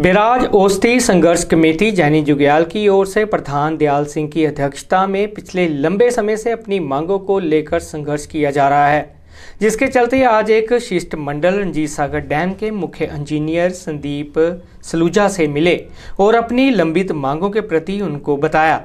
बिराज ओस्ती संघर्ष कमेटी जैनी जुगयाल की ओर से प्रधान दयाल सिंह की अध्यक्षता में पिछले लंबे समय से अपनी मांगों को लेकर संघर्ष किया जा रहा है जिसके चलते आज एक शिष्टमंडल रंजीत सागर डैम के मुख्य इंजीनियर संदीप सलूजा से मिले और अपनी लंबित मांगों के प्रति उनको बताया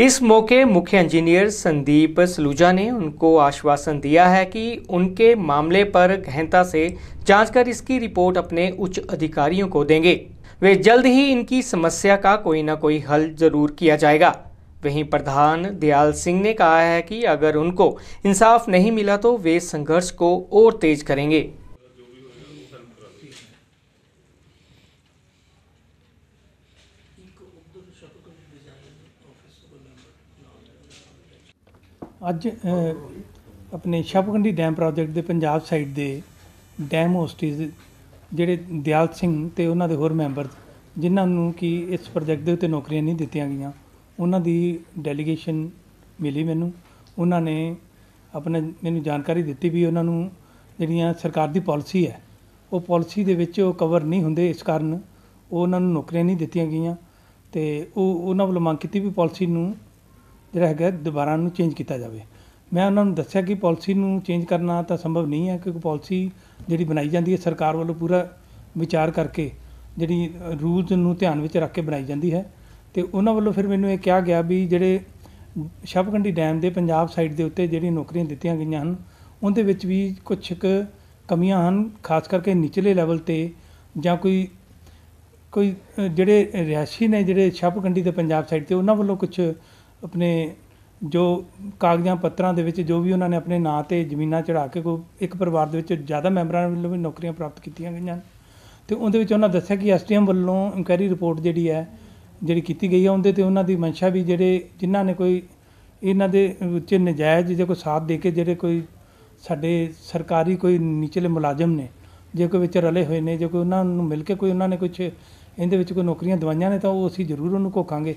इस मौके मुख्य इंजीनियर संदीप सलूजा ने उनको आश्वासन दिया है कि उनके मामले पर गहनता से जांच कर इसकी रिपोर्ट अपने उच्च अधिकारियों को देंगे वे जल्द ही इनकी समस्या का कोई ना कोई हल जरूर किया जाएगा वहीं प्रधान दयाल सिंह ने कहा है कि अगर उनको इंसाफ नहीं मिला तो वे संघर्ष को और तेज करेंगे ਅੱਜ ਆਪਣੇ ਸ਼ਬਗੰਡੀ ਡੈਮ ਪ੍ਰੋਜੈਕਟ ਦੇ ਪੰਜਾਬ ਸਾਈਡ ਦੇ ਡੈਮ ਹੋਸਟਿਸ ਜਿਹੜੇ ਦਿਆਲ ਸਿੰਘ ਤੇ ਉਹਨਾਂ ਦੇ ਹੋਰ ਮੈਂਬਰ ਜਿਨ੍ਹਾਂ ਨੂੰ ਕਿ ਇਸ ਪ੍ਰੋਜੈਕਟ ਦੇ ਉੱਤੇ ਨੌਕਰੀਆਂ ਨਹੀਂ ਦਿੱਤੀਆਂ ਗਈਆਂ ਉਹਨਾਂ ਦੀ ਡੈਲੀਗੇਸ਼ਨ ਮਿਲੀ ਮੈਨੂੰ ਉਹਨਾਂ ਨੇ ਆਪਣੇ ਮੈਨੂੰ ਜਾਣਕਾਰੀ ਦਿੱਤੀ ਵੀ ਉਹਨਾਂ ਨੂੰ ਜਿਹੜੀਆਂ ਸਰਕਾਰ ਦੀ ਪਾਲਿਸੀ ਹੈ ਉਹ ਪਾਲਿਸੀ ਦੇ ਵਿੱਚ ਉਹ ਕਵਰ ਨਹੀਂ ਹੁੰਦੇ ਇਸ ਕਾਰਨ ਉਹਨਾਂ ਨੂੰ ਨੌਕਰੀਆਂ ਨਹੀਂ ਦਿੱਤੀਆਂ ਗਈਆਂ ਤੇ ਉਹ ਉਹਨਾਂ ਵੱਲੋਂ ਮੰਗ ਕੀਤੀ ਵੀ ਪਾਲਿਸੀ ਨੂੰ ਜਿਹੜਾ ਹੈਗਾ ਦੁਬਾਰਾ ਨੂੰ ਚੇਂਜ ਕੀਤਾ ਜਾਵੇ ਮੈਂ ਉਹਨਾਂ ਨੂੰ ਦੱਸਿਆ ਕਿ ਪਾਲਿਸੀ ਨੂੰ ਚੇਂਜ ਕਰਨਾ ਤਾਂ ਸੰਭਵ ਨਹੀਂ ਹੈ ਕਿਉਂਕਿ ਪਾਲਿਸੀ ਜਿਹੜੀ ਬਣਾਈ ਜਾਂਦੀ ਹੈ ਸਰਕਾਰ ਵੱਲੋਂ ਪੂਰਾ ਵਿਚਾਰ ਕਰਕੇ ਜਿਹੜੀ ਰੂਲਸ ਨੂੰ ਧਿਆਨ ਵਿੱਚ ਰੱਖ ਕੇ ਬਣਾਈ ਜਾਂਦੀ ਹੈ ਤੇ ਉਹਨਾਂ ਵੱਲੋਂ ਫਿਰ ਮੈਨੂੰ ਇਹ ਕਿਹਾ ਗਿਆ ਵੀ ਜਿਹੜੇ ਸ਼ਬਕੰਡੀ ਡੈਮ ਦੇ ਪੰਜਾਬ ਸਾਈਡ ਦੇ ਉੱਤੇ ਜਿਹੜੀ ਨੌਕਰੀਆਂ ਦਿੱਤੀਆਂ ਗਈਆਂ ਹਨ ਉਹਦੇ ਵਿੱਚ ਵੀ ਕੁਝ ਇੱਕ ਕਮੀਆਂ ਹਨ ਖਾਸ ਕਰਕੇ ਨਿਚਲੇ ਲੈਵਲ ਤੇ ਜਾਂ ਕੋਈ ਕੋਈ ਜਿਹੜੇ ਰਿਆਸੀ ਨੇ ਜਿਹੜੇ ਸ਼ਬਕੰਡੀ ਦੇ ਪੰਜਾਬ ਸਾਈਡ ਤੇ ਉਹਨਾਂ ਵੱਲੋਂ ਕੁਝ ਆਪਣੇ ਜੋ ਕਾਗਜ਼ਾਂ ਪੱਤਰਾਂ ਦੇ ਵਿੱਚ ਜੋ ਵੀ ਉਹਨਾਂ ਨੇ ਆਪਣੇ ਨਾਂ 'ਤੇ ਜ਼ਮੀਨਾਂ ਚੜਾ ਕੇ ਕੋ ਇੱਕ ਪਰਿਵਾਰ ਦੇ ਵਿੱਚ ਜ਼ਿਆਦਾ ਮੈਂਬਰਾਂ ਵੱਲੋਂ ਵੀ ਨੌਕਰੀਆਂ ਪ੍ਰਾਪਤ ਕੀਤੀਆਂ ਗਈਆਂ ਤੇ ਉਹਦੇ ਵਿੱਚ ਉਹਨਾਂ ਦੱਸਿਆ ਕਿ ਐਸਟੀਐਮ ਵੱਲੋਂ ਇਨਕੁਆਇਰੀ ਰਿਪੋਰਟ ਜਿਹੜੀ ਹੈ ਜਿਹੜੀ ਕੀਤੀ ਗਈ ਹੈ ਉਹਦੇ ਤੇ ਉਹਨਾਂ ਦੀ ਮਨਸ਼ਾ ਵੀ ਜਿਹੜੇ ਜਿਨ੍ਹਾਂ ਨੇ ਕੋਈ ਇਹਨਾਂ ਦੇ ਵਿੱਚ ਨਜਾਇਜ਼ ਜੇ ਕੋਈ ਸਾਥ ਦੇ ਕੇ ਜਿਹੜੇ ਕੋਈ ਸਾਡੇ ਸਰਕਾਰੀ ਕੋਈ ਨੀਚਲੇ ਮੁਲਾਜ਼ਮ ਨੇ ਜੇ ਕੋਈ ਵਿੱਚ ਰਲੇ ਹੋਏ ਨੇ ਜੇ ਕੋਈ ਉਹਨਾਂ ਨੂੰ ਮਿਲ ਕੇ ਕੋਈ ਉਹਨਾਂ ਨੇ ਕੁਝ ਇਹਦੇ ਵਿੱਚ ਕੋਈ ਨੌਕਰੀਆਂ ਦਵਾਈਆਂ ਨੇ ਤਾਂ ਉਹ ਅਸੀਂ ਜ਼ਰੂਰ ਉਹਨੂੰ ਘੋਖਾਂਗੇ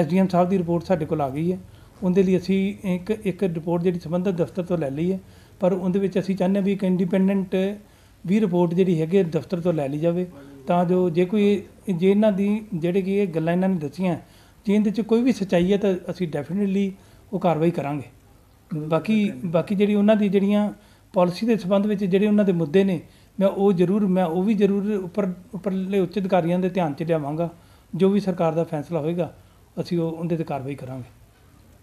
ਐਸਡੀਐਮ ਸਾਹਿਬ ਦੀ ਰਿਪੋਰਟ ਸਾਡੇ ਕੋਲ ਆ ਗਈ ਹੈ ਉਹਦੇ ਲਈ ਅਸੀਂ ਇੱਕ ਇੱਕ ਰਿਪੋਰਟ ਜਿਹੜੀ ਸੰਬੰਧਤ ਦਫ਼ਤਰ ਤੋਂ ਲੈ ਲਈ ਹੈ ਪਰ ਉਹਦੇ ਵਿੱਚ ਅਸੀਂ ਚਾਹੁੰਦੇ ਹਾਂ ਵੀ ਇੱਕ ਇੰਡੀਪੈਂਡੈਂਟ ਵੀ ਰਿਪੋਰਟ ਜਿਹੜੀ ਹੈਗੀ ਦਫ਼ਤਰ ਤੋਂ ਲੈ ਲਈ ਜਾਵੇ ਤਾਂ ਜੋ ਜੇ ਕੋਈ ਜੇ ਇਹਨਾਂ ਦੀ ਜਿਹੜੇ ਕਿ ਇਹ ਗੱਲਾਂ ਇਹਨਾਂ ਨੇ ਦੱਸੀਆਂ ਜੇ ਇਹਦੇ 'ਚ ਕੋਈ ਵੀ ਸਚਾਈ ਹੈ ਤਾਂ ਅਸੀਂ ਡੈਫੀਨਿਟਲੀ ਉਹ ਕਾਰਵਾਈ ਕਰਾਂਗੇ ਬਾਕੀ ਬਾਕੀ ਜਿਹੜੀ ਉਹਨਾਂ ਦੀ ਜਿਹੜੀਆਂ ਪਾਲਿਸੀ ਦੇ ਸੰਬੰਧ ਵਿੱਚ ਜਿਹੜੇ ਉਹਨਾਂ ਦੇ ਮੁੱਦੇ ਨੇ ਮੈਂ ਉਹ ਜ਼ਰੂਰ ਮੈਂ ਉਹ ਵੀ ਜ਼ਰੂਰ ਉੱਪਰ ਉੱਪਰਲੇ ਉੱਚ ਅਧਿਕਾਰੀਆਂ ਦੇ ਧਿਆਨ 'ਚ ਲਿਆਵਾਂਗਾ ਜੋ ਵੀ ਸਰਕਾਰ ਦਾ ਫੈਸਲਾ ਹੋਏਗਾ ਅਸੀਂ ਉਹ ਉਹਦੇ ਤੇ ਕਾਰਵਾਈ ਕਰਾਂਗੇ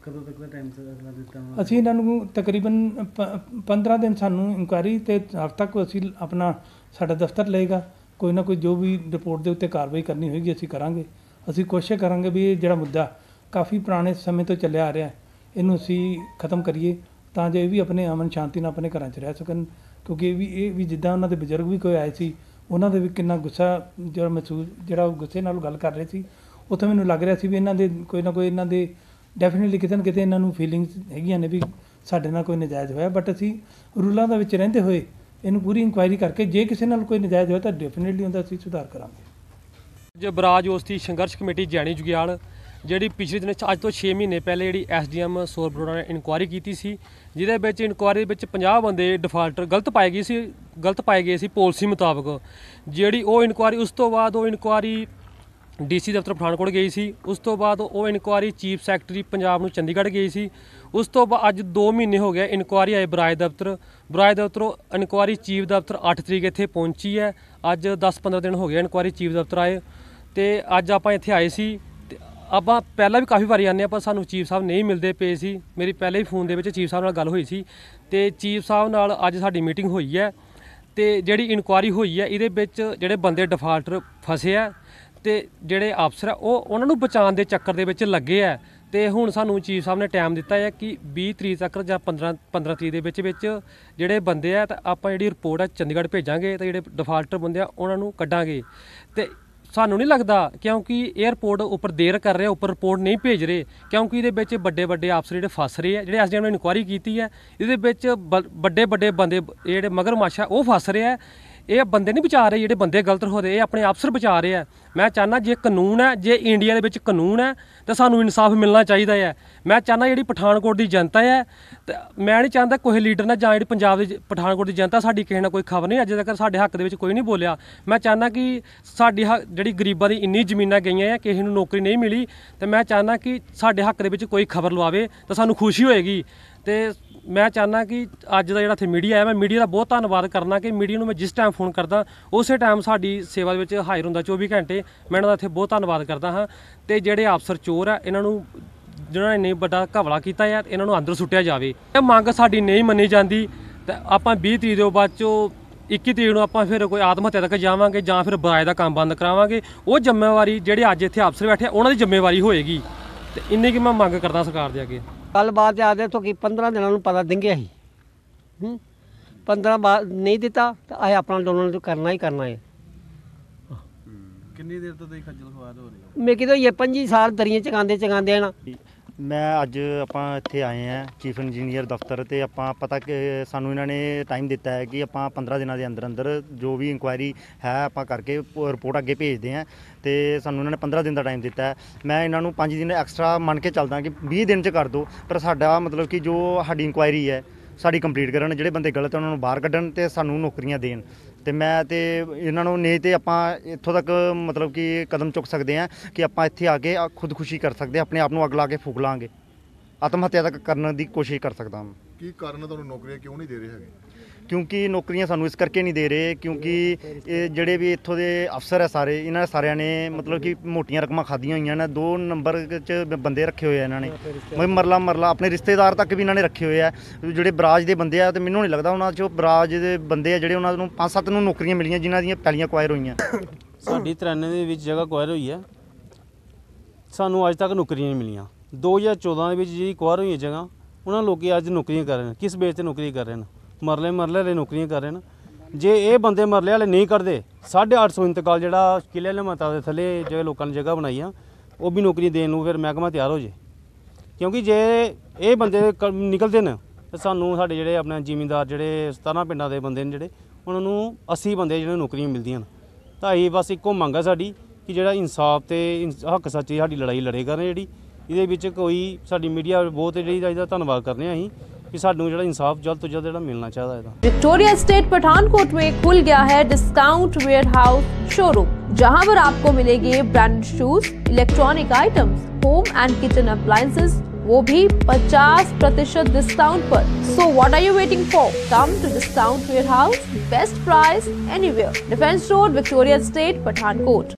ਕਦੋਂ ਤੱਕ ਦਾ ਟਾਈਮ ਸਰ ਅਗਲਾ ਦਿੱਤਾ ਹੋਇਆ ਅਸੀਂ ਇਹਨਾਂ ਨੂੰ ਤਕਰੀਬਨ 15 ਦਿਨ ਸਾਨੂੰ ਇਨਕੁਆਰੀ ਤੇ ਹਫ਼ਤਾ ਕੋ ਅਸੀਂ ਆਪਣਾ ਸਾਡਾ ਦਫ਼ਤਰ ਲਏਗਾ ਕੋਈ ਨਾ ਕੋਈ ਜੋ ਵੀ ਰਿਪੋਰਟ ਦੇ ਉੱਤੇ ਕਾਰਵਾਈ ਕਰਨੀ ਹੋਏਗੀ ਅਸੀਂ ਕਰਾਂਗੇ ਅਸੀਂ ਕੋਸ਼ਿਸ਼ ਕਰਾਂਗੇ ਵੀ ਇਹ ਜਿਹੜਾ ਮੁੱਦਾ ਕਾਫੀ ਪੁਰਾਣੇ ਸਮੇਂ ਤੋਂ ਚੱਲਿਆ ਆ ਰਿਹਾ ਹੈ ਇਹਨੂੰ ਅਸੀਂ ਖਤਮ ਕਰੀਏ ਤਾਂ ਜੋ ਇਹ ਵੀ ਆਪਣੇ ਅਮਨ ਸ਼ਾਂਤੀ ਨਾਲ ਆਪਣੇ ਘਰਾਂ 'ਚ ਰਹਿ ਸਕਣ ਕਿਉਂਕਿ ਇਹ ਵੀ ਇਹ ਵੀ ਜਿੱਦਾਂ ਉਹਨਾਂ ਦੇ ਬਜ਼ੁਰਗ ਵੀ ਕੋਈ ਆਏ ਸੀ ਉਹਨਾਂ ਦੇ ਵੀ ਕਿੰਨਾ ਗੁੱਸਾ ਜਿਹੜਾ ਮਹਿਸੂਸ ਜਿਹੜਾ ਉਹ ਗੁੱਸੇ ਨਾਲ ਗੱਲ ਕਰ ਰਹੇ ਸੀ ਉੱਥੇ ਮੈਨੂੰ ਲੱਗ ਰਿਹਾ ਸੀ ਵੀ ਇਹਨਾਂ ਦੇ ਕੋਈ ਨਾ ਕੋਈ ਇਹਨਾਂ ਦੇ ਡੈਫੀਨਿਟਲੀ ਕਿਤੇ ਨਾ ਕਿਤੇ ਇਹਨਾਂ ਨੂੰ ਫੀਲਿੰਗਸ ਹੈਗੀਆਂ ਨੇ ਵੀ ਸਾਡੇ ਨਾਲ ਕੋਈ ਨਜਾਇਜ਼ ਹੋਇਆ ਬਟ ਅਸੀਂ ਰੂਲਾਂ ਦੇ ਵਿੱਚ ਰਹਿੰਦੇ ਹੋਏ ਇਹਨੂੰ ਪੂਰੀ ਇਨਕੁਆਇਰੀ ਕਰਕੇ ਜੇ ਕਿਸੇ ਨਾਲ ਕੋਈ ਨਜਾਇਜ਼ ਹੋਇਆ ਤਾਂ ਡੈਫੀਨਿਟਲੀ ਹੁੰਦਾ ਅਸੀਂ ਸੁਧਾਰ ਕਰਾਂਗੇ ਜਬਰਾਜ ਉਸਤੀ ਸੰਘਰਸ਼ ਕਮੇਟੀ ਜੈਣੀ ਜੁਗਿਆਲ ਜਿਹੜੀ ਪਿਛਲੇ ਦਿਨ ਅੱਜ ਤੋਂ 6 ਮਹੀਨੇ ਪਹਿਲੇ ਜਿਹੜੀ ਐਸਡੀਐਮ ਸੋਰ ਬਰੋੜਾ ਨੇ ਇਨਕੁਆਇਰੀ ਕੀਤੀ ਸੀ ਜਿਹਦੇ ਵਿੱਚ ਇਨਕੁਆਇਰੀ ਵਿੱਚ 50 ਬੰਦੇ ਡਿਫਾਲਟਰ ਗਲਤ ਪਾਏ ਗਏ ਸੀ ਗਲਤ ਪਾਏ ਗਏ ਸੀ ਪਾਲਿਸੀ ਮੁਤਾਬਕ ਜਿਹੜੀ ਉਹ ਇਨਕੁਆਇਰੀ ਉਸ ਤੋਂ ਬਾਅਦ ਉਹ ਇਨਕੁਆਇਰੀ ਡੀਸੀ ਦਫ਼ਤਰ ਪਠਾਨਕੋਟ ਗਈ ਸੀ ਉਸ ਤੋਂ ਬਾਅਦ ਉਹ ਇਨਕੁਆਰੀ ਚੀਫ ਸੈਕਟਰੀ ਪੰਜਾਬ ਨੂੰ ਚੰਡੀਗੜ੍ਹ ਗਈ ਸੀ ਉਸ ਤੋਂ ਬਾਅਦ ਅੱਜ 2 ਮਹੀਨੇ ਹੋ ਗਏ ਇਨਕੁਆਰੀ ਆਏ ਬਰਾਏ ਦਫ਼ਤਰ ਬਰਾਏ ਦਫ਼ਤਰੋਂ ਇਨਕੁਆਰੀ ਚੀਫ ਦਫ਼ਤਰ 8 ਤਰੀਕ ਇੱਥੇ ਪਹੁੰਚੀ ਹੈ ਅੱਜ 10-15 ਦਿਨ ਹੋ ਗਏ ਇਨਕੁਆਰੀ ਚੀਫ ਦਫ਼ਤਰ ਆਏ ਤੇ ਅੱਜ ਆਪਾਂ ਇੱਥੇ ਆਏ ਸੀ ਆਪਾਂ ਪਹਿਲਾਂ ਵੀ ਕਾਫੀ ਵਾਰੀ ਆਨੇ ਆ ਪਰ ਸਾਨੂੰ ਚੀਫ ਸਾਹਿਬ ਨਹੀਂ ਮਿਲਦੇ ਪਏ ਸੀ ਮੇਰੀ ਪਹਿਲੇ ਹੀ ਫੋਨ ਦੇ ਵਿੱਚ ਚੀਫ ਸਾਹਿਬ ਨਾਲ ਗੱਲ ਹੋਈ ਸੀ ਤੇ ਚੀਫ ਸਾਹਿਬ ਨਾਲ ਅੱਜ ਸਾਡੀ ਮੀਟਿੰਗ ਹੋਈ ਹੈ ਤੇ ਜਿਹੜੀ ਇਨਕੁਆਰੀ ਹੋਈ ਹੈ ਇਹਦੇ ਵਿੱਚ ਜਿਹੜੇ ਬੰਦੇ ਡਿਫਾਲਟਰ ਫਸੇ ਆ ਤੇ ਜਿਹੜੇ ਅਫਸਰ ਆ ਉਹ ਉਹਨਾਂ ਨੂੰ ਬਚਾਉਣ ਦੇ ਚੱਕਰ ਦੇ ਵਿੱਚ ਲੱਗੇ ਆ ਤੇ ਹੁਣ ਸਾਨੂੰ ਚੀਫ ਸਾਹਿਬ ਨੇ ਟਾਈਮ ਦਿੱਤਾ ਹੈ ਕਿ 20 ਤਰੀਕ ਤੱਕ ਜਾਂ 15 15 ਤਰੀਕ ਦੇ ਵਿੱਚ ਵਿੱਚ ਜਿਹੜੇ ਬੰਦੇ ਆ ਤਾਂ ਆਪਾਂ ਜਿਹੜੀ ਰਿਪੋਰਟ ਆ ਚੰਡੀਗੜ੍ਹ ਭੇਜਾਂਗੇ ਤੇ ਜਿਹੜੇ ਡਿਫਾਲਟਰ ਬੰਦੇ ਆ ਉਹਨਾਂ ਨੂੰ ਕੱਢਾਂਗੇ ਤੇ ਸਾਨੂੰ ਨਹੀਂ ਲੱਗਦਾ ਕਿਉਂਕਿ 에어ਪੋਰਟ ਉੱਪਰ ਦੇਰ ਕਰ ਰਿਹਾ ਉੱਪਰ ਰਿਪੋਰਟ ਨਹੀਂ ਭੇਜ ਰਹੇ ਕਿਉਂਕਿ ਇਹਦੇ ਵਿੱਚ ਵੱਡੇ ਵੱਡੇ ਅਫਸਰ ਜਿਹੜੇ ਫਸ ਰਹੇ ਆ ਜਿਹੜੇ ਐਸਡੀਐਮ ਨੇ ਇਨਕੁਆਰੀ ਕੀਤੀ ਹੈ ਇਹਦੇ ਵਿੱਚ ਵੱਡੇ ਵੱਡੇ ਬੰਦੇ ਜਿਹੜੇ ਮਗਰਮਾਸ਼ਾ ਉਹ ਫਸ ਰਿਹਾ ਇਹ ਬੰਦੇ ਨਹੀਂ ਵਿਚਾਰ ਰਹੇ ਜਿਹੜੇ ਬੰਦੇ ਗਲਤ ਹੋ ਰਹੇ ਇਹ ਆਪਣੇ ਅਫਸਰ ਵਿਚਾਰ ਰਹੇ ਆ ਮੈਂ ਚਾਹਨਾ ਜੇ ਕਾਨੂੰਨ ਹੈ ਜੇ ਇੰਡੀਆ ਦੇ ਵਿੱਚ ਕਾਨੂੰਨ ਹੈ ਤਾਂ ਸਾਨੂੰ ਇਨਸਾਫ ਮਿਲਣਾ ਚਾਹੀਦਾ ਹੈ ਮੈਂ ਚਾਹਨਾ ਜਿਹੜੀ ਪਠਾਨਕੋਟ ਦੀ ਜਨਤਾ ਹੈ ਮੈਂ ਨਹੀਂ ਚਾਹੁੰਦਾ ਕੋਈ ਲੀਡਰ ਨਾ ਜਾਂ ਜਿਹੜੀ ਪੰਜਾਬ ਦੇ ਪਠਾਨਕੋਟ ਦੀ ਜਨਤਾ ਸਾਡੀ ਕਿਸੇ ਨਾਲ ਕੋਈ ਖਬਰ ਨਹੀਂ ਅਜੇ ਤੱਕ ਸਾਡੇ ਹੱਕ ਦੇ ਵਿੱਚ ਕੋਈ ਨਹੀਂ ਬੋਲਿਆ ਮੈਂ ਚਾਹਨਾ ਕਿ ਸਾਡੀ ਜਿਹੜੀ ਗਰੀਬਾਂ ਦੀ ਇੰਨੀ ਜ਼ਮੀਨਾਂ ਗਈਆਂ ਆ ਕਿਸੇ ਨੂੰ ਨੌਕਰੀ ਨਹੀਂ ਮਿਲੀ ਤੇ ਮੈਂ ਚਾਹਨਾ ਕਿ ਸਾਡੇ ਹੱਕ ਦੇ ਵਿੱਚ ਕੋਈ ਖਬਰ ਲਵਾਵੇ ਤਾਂ ਸਾਨੂੰ ਖੁਸ਼ੀ ਹੋਏਗੀ ਤੇ ਮੈਂ ਚਾਹਨਾ ਕਿ ਅੱਜ ਦਾ ਜਿਹੜਾ ਇੱਥੇ ਮੀਡੀਆ ਆਇਆ ਮੈਂ ਮੀਡੀਆ ਦਾ ਬਹੁਤ ਧੰਨਵਾਦ ਕਰਨਾ ਕਿ ਮੀਡੀਆ ਨੂੰ ਮੈਂ ਜਿਸ ਟਾਈਮ ਫੋਨ ਕਰਦਾ ਉਸੇ ਟਾਈਮ ਸਾਡੀ ਸੇਵਾ ਦੇ ਵਿੱਚ ਹਾਜ਼ਰ ਹੁੰਦਾ 24 ਘੰਟੇ ਮੈਂ ਇਹਨਾਂ ਦਾ ਇੱਥੇ ਬਹੁਤ ਧੰਨਵਾਦ ਕਰਦਾ ਹਾਂ ਤੇ ਜਿਹੜੇ ਅਫਸਰ ਚੋਰ ਆ ਇਹਨਾਂ ਨੂੰ ਜਿਨ੍ਹਾਂ ਨੇ ਨਹੀਂ ਵੱਡਾ ਘਵਲਾ ਕੀਤਾ ਯਾਰ ਇਹਨਾਂ ਨੂੰ ਅੰਦਰ ਸੁੱਟਿਆ ਜਾਵੇ ਇਹ ਮੰਗ ਸਾਡੀ ਨਹੀਂ ਮੰਨੀ ਜਾਂਦੀ ਤੇ ਆਪਾਂ 20 ਤਰੀਕ ਤੋਂ ਬਾਅਦ ਚੋ 21 ਤਰੀਕ ਨੂੰ ਆਪਾਂ ਫਿਰ ਕੋਈ ਆਤਮ ਹੱਤਿਆ ਤੱਕ ਜਾਵਾਂਗੇ ਜਾਂ ਫਿਰ ਬਰਾਏ ਦਾ ਕੰਮ ਬੰਦ ਕਰਾਵਾਂਗੇ ਉਹ ਜ਼ਿੰਮੇਵਾਰੀ ਜਿਹੜੇ ਅੱਜ ਇੱਥੇ ਅਫਸਰ ਬੈਠੇ ਉਹਨਾਂ ਦੀ ਜ਼ਿੰਮੇਵਾਰੀ ਹੋਏਗੀ ਤੇ ਇੰਨੇ ਕਿ ਮੈਂ ਮੰਗ ਕਰਦਾ ਸਰਕਾਰ ਦੇ ਅੱਗੇ ਕੱਲ ਬਾਅਦ ਆਦੇ ਤੋਂ ਕਿ 15 ਦਿਨਾਂ ਨੂੰ ਪਤਾ ਦਿੰਗੇ ਅਸੀਂ ਹੂੰ 15 ਬਾਅਦ ਨਹੀਂ ਦਿੱਤਾ ਤਾਂ ਆਏ ਆਪਣਾ ਅੰਦੋਲਨ ਕਰਨਾ ਹੀ ਕਰਨਾ ਹੈ ਕਿੰਨੀ ਦੇਰ ਤੋਂ ਤੁਸੀਂ ਖੱਜਲ ਖਵਾਦ ਹੋ ਰਹੀ ਹੈ ਮੈਂ ਕਿਹਾ ਇਹ 25 ਸਾਲ ਦਰੀਆਂ ਚਗਾਉਂਦੇ ਚਗਾਉਂਦੇ ਨਾ ਮੈਂ ਅੱਜ ਆਪਾਂ ਇੱਥੇ ਆਏ ਆਂ ਚੀਫ ਇੰਜੀਨੀਅਰ ਦਫ਼ਤਰ ਤੇ ਆਪਾਂ ਪਤਾ ਕਿ ਸਾਨੂੰ ਇਹਨਾਂ ਨੇ ਟਾਈਮ ਦਿੱਤਾ ਹੈ ਕਿ ਆਪਾਂ 15 ਦਿਨਾਂ ਦੇ ਅੰਦਰ ਅੰਦਰ ਜੋ ਵੀ ਇਨਕੁਆਇਰੀ ਹੈ ਆਪਾਂ ਕਰਕੇ ਰਿਪੋਰਟ ਅੱਗੇ ਭੇਜਦੇ ਆਂ ਤੇ ਸਾਨੂੰ ਇਹਨਾਂ ਨੇ 15 ਦਿਨ ਦਾ ਟਾਈਮ ਦਿੱਤਾ ਹੈ ਮੈਂ ਇਹਨਾਂ ਨੂੰ 5 ਦਿਨ ਐਕਸਟਰਾ ਮੰਨ ਕੇ ਚੱਲਦਾ ਕਿ 20 ਦਿਨ ਚ ਕਰ ਦਿਓ ਪਰ ਸਾਡਾ ਮਤਲਬ ਕਿ ਜੋ ਸਾਡੀ ਇਨਕੁਆਇਰੀ ਹੈ ਸਾਡੀ ਕੰਪਲੀਟ ਕਰਨ ਜਿਹੜੇ ਬੰਦੇ ਗਲਤ ਉਹਨਾਂ ਨੂੰ ਬਾਹਰ ਕੱਢਣ ਤੇ ਸਾਨੂੰ ਨੌਕਰੀਆਂ ਦੇਣ ਤੇ ਮੈਂ ਤੇ ਇਹਨਾਂ ਨੂੰ ਨਹੀਂ ਤੇ ਆਪਾਂ ਇੱਥੋਂ ਤੱਕ ਮਤਲਬ ਕਿ ਕਦਮ ਚੁੱਕ ਸਕਦੇ ਆ ਕਿ ਆਪਾਂ ਇੱਥੇ ਆ ਕੇ ਖੁਦਕੁਸ਼ੀ ਕਰ ਸਕਦੇ ਆਪਣੇ ਆਪ ਨੂੰ ਅੱਗ ਲਾ ਕੇ ਫੂਕ ਲਾਂਗੇ ਆਤਮ ਹੱਤਿਆ ਤੱਕ ਕਰਨ ਦੀ ਕੋਸ਼ਿਸ਼ ਕਰ ਸਕਦਾ ਹਾਂ ਕੀ ਕਾਰਨ ਤੁਹਾਨੂੰ ਨੌਕਰੀਆਂ ਕਿਉਂ ਨਹੀਂ ਦੇ ਰਹੇ ਹੈਗੇ ਕਿਉਂਕਿ ਨੌਕਰੀਆਂ ਸਾਨੂੰ ਇਸ ਕਰਕੇ ਨਹੀਂ ਦੇ ਰਹੇ ਕਿਉਂਕਿ ਇਹ ਜਿਹੜੇ ਵੀ ਇੱਥੋਂ ਦੇ ਅਫਸਰ ਹੈ ਸਾਰੇ ਇਹਨਾਂ ਸਾਰਿਆਂ ਨੇ ਮਤਲਬ ਕਿ ਮੋਟੀਆਂ ਰਕਮਾਂ ਖਾਧੀਆਂ ਹੋਈਆਂ ਨੇ ਦੋ ਨੰਬਰ 'ਚ ਬੰਦੇ ਰੱਖੇ ਹੋਏ ਆ ਇਹਨਾਂ ਨੇ ਮੈਂ ਮਰਲਾ ਮਰਲਾ ਆਪਣੇ ਰਿਸ਼ਤੇਦਾਰ ਤੱਕ ਵੀ ਇਹਨਾਂ ਨੇ ਰੱਖੇ ਹੋਏ ਆ ਜਿਹੜੇ ਬਰਾਜ ਦੇ ਬੰਦੇ ਆ ਤੇ ਮੈਨੂੰ ਨਹੀਂ ਲੱਗਦਾ ਉਹਨਾਂ 'ਚੋਂ ਬਰਾਜ ਦੇ ਬੰਦੇ ਆ ਜਿਹੜੇ ਉਹਨਾਂ ਨੂੰ 5-7 ਨੂੰ ਨੌਕਰੀਆਂ ਮਿਲੀਆਂ ਜਿਨ੍ਹਾਂ ਦੀਆਂ ਪਹਿਲੀਆਂ ਕੁਆਇਰ ਹੋਈਆਂ ਸਾਡੀ 93 ਦੇ ਵਿੱਚ ਜਗ੍ਹਾ ਕੁਆਇਰ ਹੋਈ ਆ ਸਾਨੂੰ ਅੱਜ ਤੱਕ ਨੌਕਰੀਆਂ ਨਹੀਂ ਮਿਲੀਆਂ 2014 ਦੇ ਵਿੱਚ ਜਿਹੜੀ ਕੁਆਇਰ ਹੋਈ ਹੈ ਜਗ੍ਹਾ ਉਹਨਾਂ ਲੋਕੀ ਅੱਜ ਨੌਕਰੀਆਂ ਕਰ ਰਹੇ ਨੇ ਕਿਸ ਬੇਸ ਤੇ ਨੌਕਰੀ ਕਰ ਰਹੇ ਨੇ ਮਰਲੇ ਮਰਲੇ ਵਾਲੇ ਨੌਕਰੀਆਂ ਕਰ ਰਹੇ ਨੇ ਜੇ ਇਹ ਬੰਦੇ ਮਰਲੇ ਵਾਲੇ ਨਹੀਂ ਕਰਦੇ 850 ਇੰਤਕਾਲ ਜਿਹੜਾ ਕਿਲੇ ਲਮਤਾ ਦੇ ਥੱਲੇ ਜਿਹੜੇ ਲੋਕਾਂ ਨੇ ਜਗ੍ਹਾ ਬਣਾਈ ਆ ਉਹ ਵੀ ਨੌਕਰੀ ਦੇਣ ਨੂੰ ਫਿਰ ਮਹਿਕਮਾ ਤਿਆਰ ਹੋ ਜੇ ਕਿਉਂਕਿ ਜੇ ਇਹ ਬੰਦੇ ਨਿਕਲਦੇ ਨੇ ਤੇ ਸਾਨੂੰ ਸਾਡੇ ਜਿਹੜੇ ਆਪਣੇ ਜ਼ਿਮੀਂਦਾਰ ਜਿਹੜੇ 17 ਪਿੰਡਾਂ ਦੇ ਬੰਦੇ ਨੇ ਜਿਹੜੇ ਉਹਨਾਂ ਨੂੰ 80 ਬੰਦੇ ਜਿਹੜੇ ਨੌਕਰੀਆਂ ਮਿਲਦੀਆਂ ਨੇ ਤਾਂ ਇਹ ਬਸ ਇੱਕੋ ਮੰਗ ਆ ਸਾਡੀ ਕਿ ਜਿਹੜਾ ਇਨਸਾਫ ਤੇ ਹੱਕ ਸੱਚੀ ਸਾਡੀ ਲੜਾਈ ਲੜੇਗਾ ਨਾ ਜਿਹੜੀ ਇਹਦੇ ਵਿੱਚ ਕੋਈ ਸਾਡੀ ਮੀਡੀਆ ਬਹੁਤ ਜਿਹੜੀ ਦਾ ਇਹਦਾ ਧੰਨਵਾਦ ਕਰਦੇ ਆਂ ਅਸੀਂ तो विक्टोरिया स्टेट पठानकोट में खुल गया है डिस्काउंट वेयर हाउस शोरूम जहाँ पर आपको मिलेगी brand shoes electronic item home and kitchen appliances वो भी पचास प्रतिशत डिस्काउंट पर so what are you waiting for come to discount warehouse best price anywhere defence road Victoria state Pathankot